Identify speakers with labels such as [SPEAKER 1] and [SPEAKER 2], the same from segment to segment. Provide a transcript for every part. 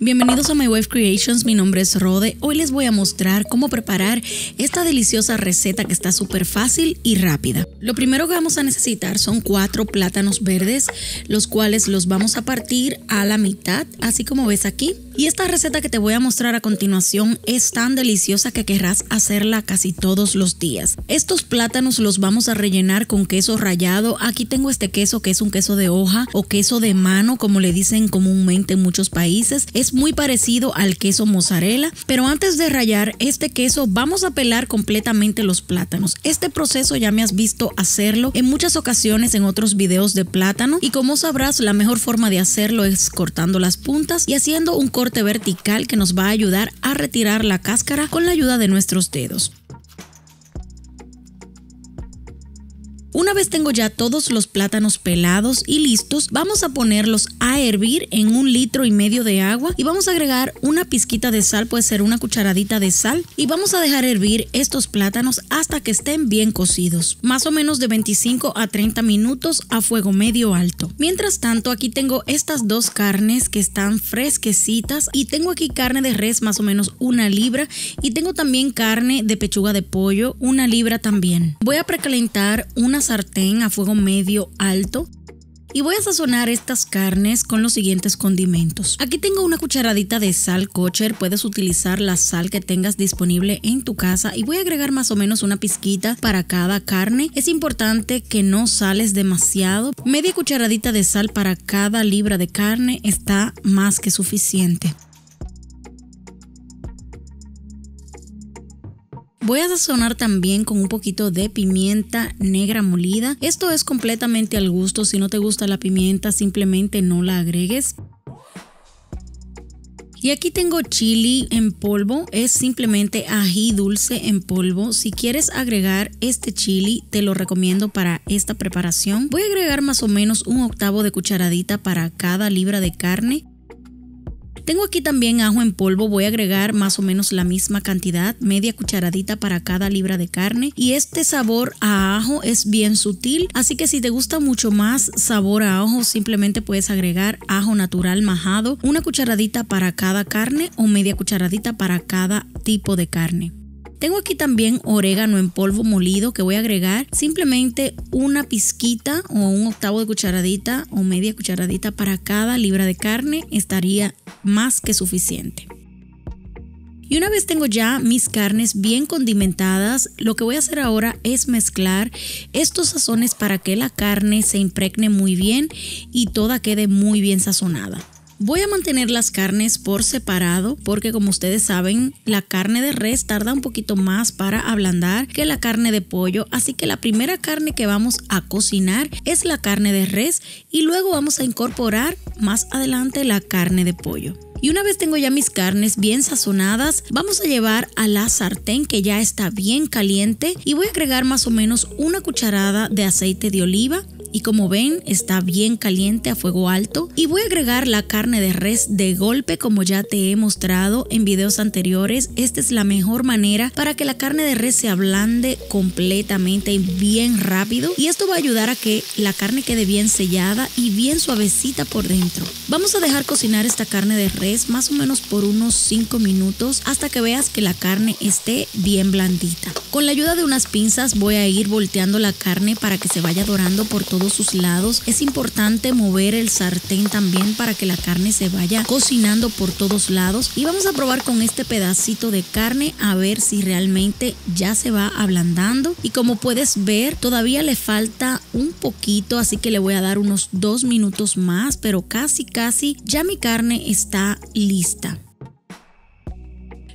[SPEAKER 1] Bienvenidos a My Wave Creations, mi nombre es Rode. Hoy les voy a mostrar cómo preparar esta deliciosa receta que está súper fácil y rápida. Lo primero que vamos a necesitar son cuatro plátanos verdes, los cuales los vamos a partir a la mitad, así como ves aquí. Y esta receta que te voy a mostrar a continuación es tan deliciosa que querrás hacerla casi todos los días. Estos plátanos los vamos a rellenar con queso rallado. Aquí tengo este queso que es un queso de hoja o queso de mano como le dicen comúnmente en muchos países. Es muy parecido al queso mozzarella. Pero antes de rallar este queso vamos a pelar completamente los plátanos. Este proceso ya me has visto hacerlo en muchas ocasiones en otros videos de plátano y como sabrás la mejor forma de hacerlo es cortando las puntas y haciendo un corte corte vertical que nos va a ayudar a retirar la cáscara con la ayuda de nuestros dedos. Una vez tengo ya todos los plátanos pelados y listos, vamos a ponerlos a hervir en un litro y medio de agua y vamos a agregar una pizquita de sal, puede ser una cucharadita de sal, y vamos a dejar hervir estos plátanos hasta que estén bien cocidos, más o menos de 25 a 30 minutos a fuego medio alto. Mientras tanto, aquí tengo estas dos carnes que están fresquecitas y tengo aquí carne de res más o menos una libra y tengo también carne de pechuga de pollo una libra también. Voy a precalentar una sartén a fuego medio alto y voy a sazonar estas carnes con los siguientes condimentos. Aquí tengo una cucharadita de sal kosher, puedes utilizar la sal que tengas disponible en tu casa y voy a agregar más o menos una pizquita para cada carne. Es importante que no sales demasiado. Media cucharadita de sal para cada libra de carne está más que suficiente. Voy a sazonar también con un poquito de pimienta negra molida. Esto es completamente al gusto, si no te gusta la pimienta simplemente no la agregues. Y aquí tengo chili en polvo, es simplemente ají dulce en polvo. Si quieres agregar este chili, te lo recomiendo para esta preparación. Voy a agregar más o menos un octavo de cucharadita para cada libra de carne. Tengo aquí también ajo en polvo, voy a agregar más o menos la misma cantidad, media cucharadita para cada libra de carne y este sabor a ajo es bien sutil, así que si te gusta mucho más sabor a ajo simplemente puedes agregar ajo natural majado, una cucharadita para cada carne o media cucharadita para cada tipo de carne. Tengo aquí también orégano en polvo molido que voy a agregar simplemente una pizquita o un octavo de cucharadita o media cucharadita para cada libra de carne estaría más que suficiente. Y una vez tengo ya mis carnes bien condimentadas, lo que voy a hacer ahora es mezclar estos sazones para que la carne se impregne muy bien y toda quede muy bien sazonada. Voy a mantener las carnes por separado porque como ustedes saben, la carne de res tarda un poquito más para ablandar que la carne de pollo, así que la primera carne que vamos a cocinar es la carne de res y luego vamos a incorporar más adelante la carne de pollo. Y una vez tengo ya mis carnes bien sazonadas, vamos a llevar a la sartén que ya está bien caliente y voy a agregar más o menos una cucharada de aceite de oliva, y como ven está bien caliente a fuego alto y voy a agregar la carne de res de golpe como ya te he mostrado en videos anteriores. Esta es la mejor manera para que la carne de res se ablande completamente y bien rápido y esto va a ayudar a que la carne quede bien sellada y bien suavecita por dentro. Vamos a dejar cocinar esta carne de res más o menos por unos 5 minutos hasta que veas que la carne esté bien blandita. Con la ayuda de unas pinzas voy a ir volteando la carne para que se vaya dorando por todo sus lados. Es importante mover el sartén también para que la carne se vaya cocinando por todos lados. Y vamos a probar con este pedacito de carne a ver si realmente ya se va ablandando. Y como puedes ver, todavía le falta un poquito, así que le voy a dar unos dos minutos más, pero casi casi ya mi carne está lista.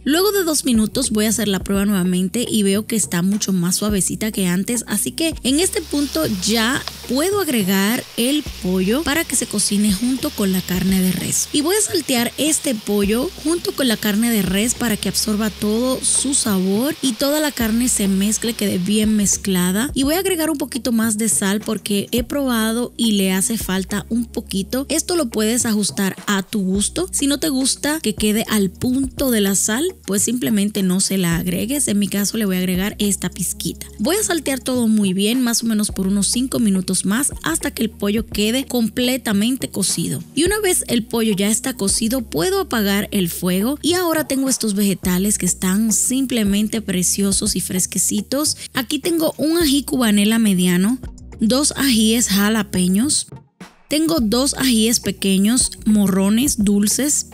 [SPEAKER 1] Luego de dos minutos voy a hacer la prueba nuevamente y veo que está mucho más suavecita que antes, así que en este punto ya puedo agregar el pollo para que se cocine junto con la carne de res. Y voy a saltear este pollo junto con la carne de res para que absorba todo su sabor y toda la carne se mezcle, quede bien mezclada. Y voy a agregar un poquito más de sal porque he probado y le hace falta un poquito. Esto lo puedes ajustar a tu gusto. Si no te gusta que quede al punto de la sal, pues simplemente no se la agregues. En mi caso le voy a agregar esta pizquita. Voy a saltear todo muy bien, más o menos por unos 5 minutos más hasta que el pollo quede completamente cocido. Y una vez el pollo ya está cocido, puedo apagar el fuego y ahora tengo estos vegetales que están simplemente preciosos y fresquecitos. Aquí tengo un ají cubanela mediano, dos ajíes jalapeños, tengo dos ajíes pequeños, morrones dulces,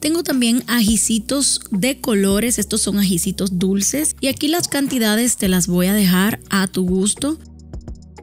[SPEAKER 1] tengo también ajicitos de colores, estos son ajicitos dulces y aquí las cantidades te las voy a dejar a tu gusto.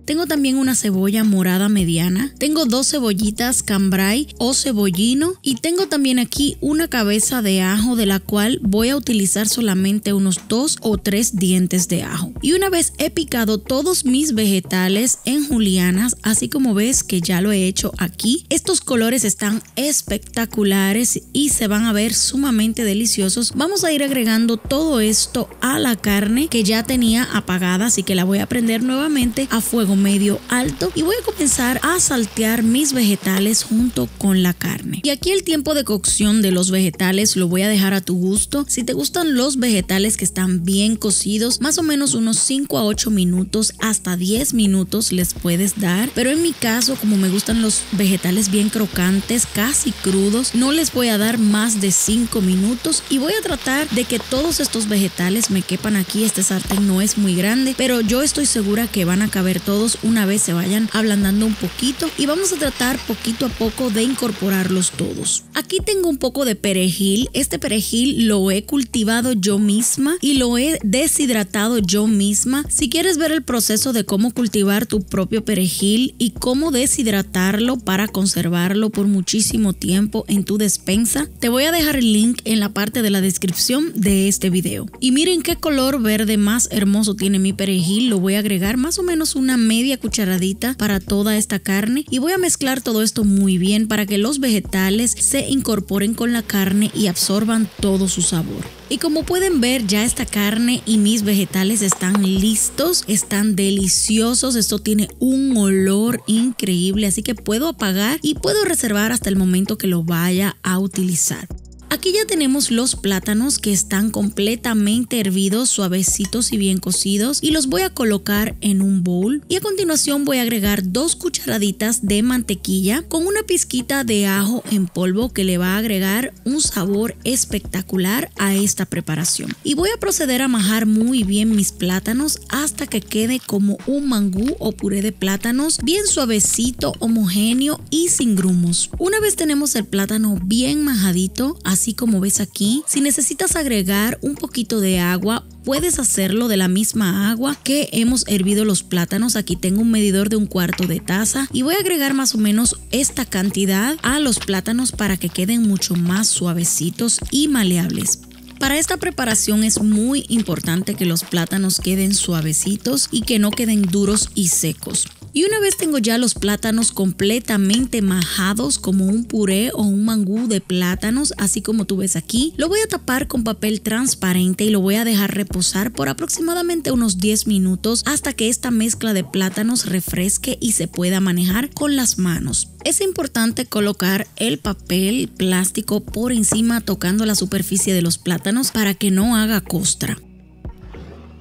[SPEAKER 1] Tengo también una cebolla morada mediana. Tengo dos cebollitas cambrai o cebollino. Y tengo también aquí una cabeza de ajo de la cual voy a utilizar solamente unos dos o tres dientes de ajo. Y una vez he picado todos mis vegetales en julianas, así como ves que ya lo he hecho aquí, estos colores están espectaculares y se van a ver sumamente deliciosos. Vamos a ir agregando todo esto a la carne que ya tenía apagada, así que la voy a prender nuevamente a fuego medio alto y voy a comenzar a saltear mis vegetales junto con la carne. Y aquí el tiempo de cocción de los vegetales lo voy a dejar a tu gusto. Si te gustan los vegetales que están bien cocidos, más o menos unos 5 a 8 minutos hasta 10 minutos les puedes dar. Pero en mi caso, como me gustan los vegetales bien crocantes, casi crudos, no les voy a dar más de 5 minutos y voy a tratar de que todos estos vegetales me quepan aquí. Este sartén no es muy grande, pero yo estoy segura que van a caber todos una vez se vayan ablandando un poquito y vamos a tratar poquito a poco de incorporarlos todos. Aquí tengo un poco de perejil, este perejil lo he cultivado yo misma y lo he deshidratado yo misma. Si quieres ver el proceso de cómo cultivar tu propio perejil y cómo deshidratarlo para conservarlo por muchísimo tiempo en tu despensa, te voy a dejar el link en la parte de la descripción de este video. Y miren qué color verde más hermoso tiene mi perejil, lo voy a agregar más o menos una media media cucharadita para toda esta carne y voy a mezclar todo esto muy bien para que los vegetales se incorporen con la carne y absorban todo su sabor. Y como pueden ver ya esta carne y mis vegetales están listos, están deliciosos, esto tiene un olor increíble, así que puedo apagar y puedo reservar hasta el momento que lo vaya a utilizar. Aquí ya tenemos los plátanos que están completamente hervidos, suavecitos y bien cocidos y los voy a colocar en un bowl y a continuación voy a agregar dos cucharaditas de mantequilla con una pizquita de ajo en polvo que le va a agregar un sabor espectacular a esta preparación. Y voy a proceder a majar muy bien mis plátanos hasta que quede como un mangú o puré de plátanos bien suavecito, homogéneo y sin grumos. Una vez tenemos el plátano bien majadito, así como ves aquí. Si necesitas agregar un poquito de agua, puedes hacerlo de la misma agua que hemos hervido los plátanos. Aquí tengo un medidor de un cuarto de taza y voy a agregar más o menos esta cantidad a los plátanos para que queden mucho más suavecitos y maleables. Para esta preparación es muy importante que los plátanos queden suavecitos y que no queden duros y secos. Y una vez tengo ya los plátanos completamente majados como un puré o un mangú de plátanos, así como tú ves aquí, lo voy a tapar con papel transparente y lo voy a dejar reposar por aproximadamente unos 10 minutos hasta que esta mezcla de plátanos refresque y se pueda manejar con las manos. Es importante colocar el papel plástico por encima tocando la superficie de los plátanos para que no haga costra.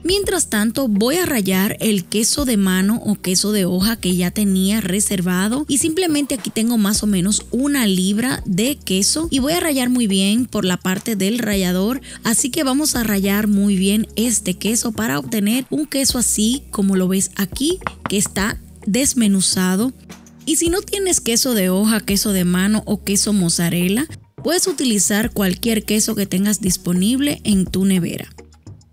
[SPEAKER 1] Mientras tanto voy a rayar el queso de mano o queso de hoja que ya tenía reservado y simplemente aquí tengo más o menos una libra de queso y voy a rayar muy bien por la parte del rallador así que vamos a rayar muy bien este queso para obtener un queso así como lo ves aquí que está desmenuzado y si no tienes queso de hoja, queso de mano o queso mozzarella, puedes utilizar cualquier queso que tengas disponible en tu nevera.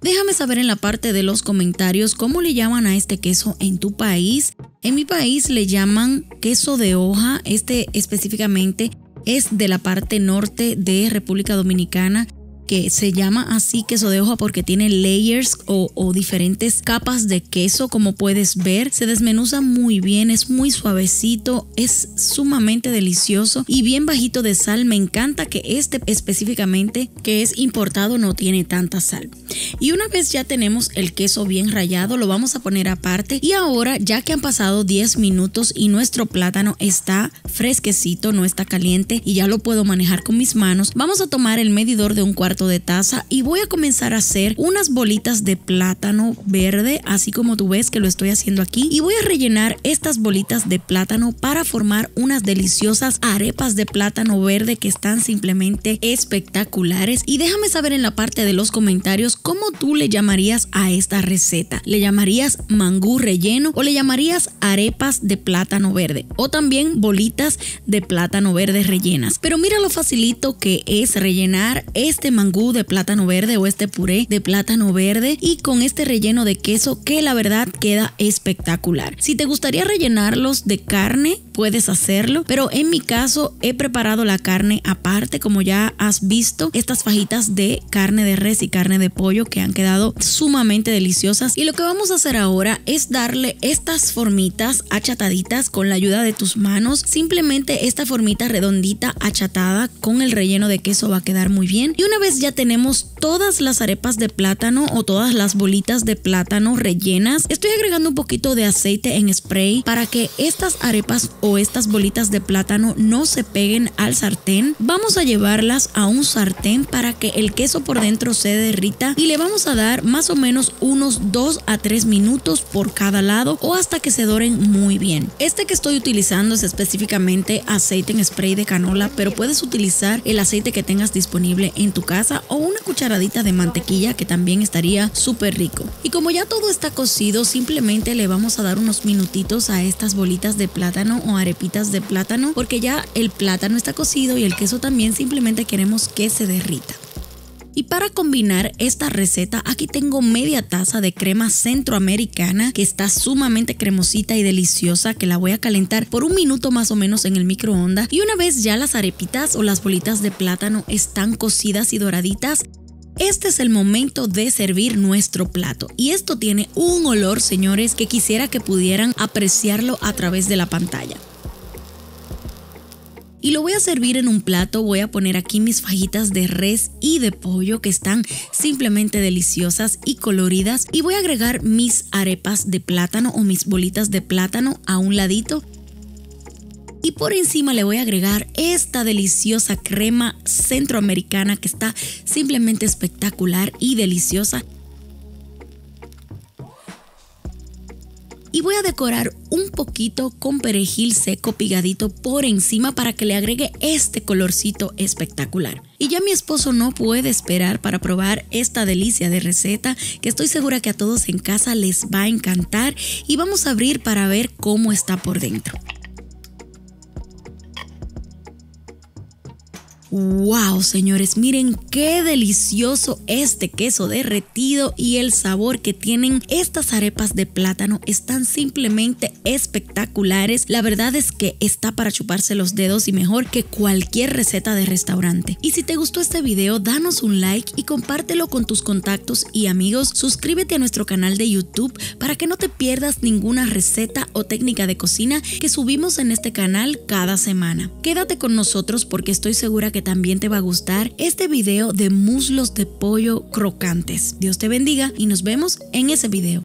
[SPEAKER 1] Déjame saber en la parte de los comentarios cómo le llaman a este queso en tu país. En mi país le llaman queso de hoja, este específicamente es de la parte norte de República Dominicana que se llama así queso de hoja porque tiene layers o, diferentes capas de queso como puedes ver se desmenuza muy bien es muy suavecito es sumamente delicioso y bien bajito de sal me encanta que este específicamente que es importado no tiene tanta sal y una vez ya tenemos el queso bien rallado lo vamos a poner aparte y ahora ya que han pasado 10 minutos y nuestro plátano está fresquecito no está caliente y ya lo puedo manejar con mis manos vamos a tomar el medidor de un cuarto de taza y voy a comenzar a hacer unas bolitas de plátano verde, así como tú ves que lo estoy haciendo aquí. Y voy a rellenar estas bolitas de plátano para formar unas deliciosas arepas de plátano verde que están simplemente espectaculares. Y déjame saber en la parte de los comentarios cómo tú le llamarías a esta receta. ¿Le llamarías mangú relleno o le llamarías arepas de plátano verde? O también bolitas de plátano verde rellenas. Pero mira lo facilito que es rellenar este mangú de plátano verde o este puré de plátano verde y con este relleno de queso que la verdad queda espectacular. Si te gustaría rellenarlos de carne, puedes hacerlo. Pero en mi caso he preparado la carne aparte, como ya has visto, estas fajitas de carne de res y carne de pollo que han quedado sumamente deliciosas. Y lo que vamos a hacer ahora es darle estas formitas achataditas con la ayuda de tus manos. Simplemente esta formita redondita achatada con el relleno de queso va a quedar muy bien. Y una vez ya tenemos todas las arepas de plátano o todas las bolitas de plátano rellenas, estoy agregando un poquito de aceite en spray para que estas arepas o estas bolitas de plátano no se peguen al sartén, vamos a llevarlas a un sartén para que el queso por dentro se derrita y le vamos a dar más o menos unos 2 a 3 minutos por cada lado o hasta que se doren muy bien. Este que estoy utilizando es específicamente aceite en spray de canola, pero puedes utilizar el aceite que tengas disponible en tu casa o una cucharadita de mantequilla que también estaría súper rico. Y como ya todo está cocido, simplemente le vamos a dar unos minutitos a estas bolitas de plátano arepitas de plátano porque ya el plátano está cocido y el queso también simplemente queremos que se derrita. Y para combinar esta receta, aquí tengo media taza de crema centroamericana que está sumamente cremosita y deliciosa, que la voy a calentar por un minuto más o menos en el microondas. Y una vez ya las arepitas o las bolitas de plátano están cocidas y doraditas, este es el momento de servir nuestro plato y esto tiene un olor, señores, que quisiera que pudieran apreciarlo a través de la pantalla y lo voy a servir en un plato. Voy a poner aquí mis fajitas de res y de pollo que están simplemente deliciosas y coloridas y voy a agregar mis arepas de plátano o mis bolitas de plátano a un ladito y por encima le voy a agregar esta deliciosa crema centroamericana que está simplemente espectacular y deliciosa. Y voy a decorar un poquito con perejil seco pigadito por encima para que le agregue este colorcito espectacular. Y ya mi esposo no puede esperar para probar esta delicia de receta que estoy segura que a todos en casa les va a encantar y vamos a abrir para ver cómo está por dentro. Wow, señores, miren qué delicioso este queso derretido y el sabor que tienen estas arepas de plátano están simplemente espectaculares. La verdad es que está para chuparse los dedos y mejor que cualquier receta de restaurante. Y si te gustó este video, danos un like y compártelo con tus contactos y amigos. Suscríbete a nuestro canal de YouTube para que no te pierdas ninguna receta o técnica de cocina que subimos en este canal cada semana. Quédate con nosotros porque estoy segura que también te va a gustar este video de muslos de pollo crocantes. Dios te bendiga y nos vemos en ese video.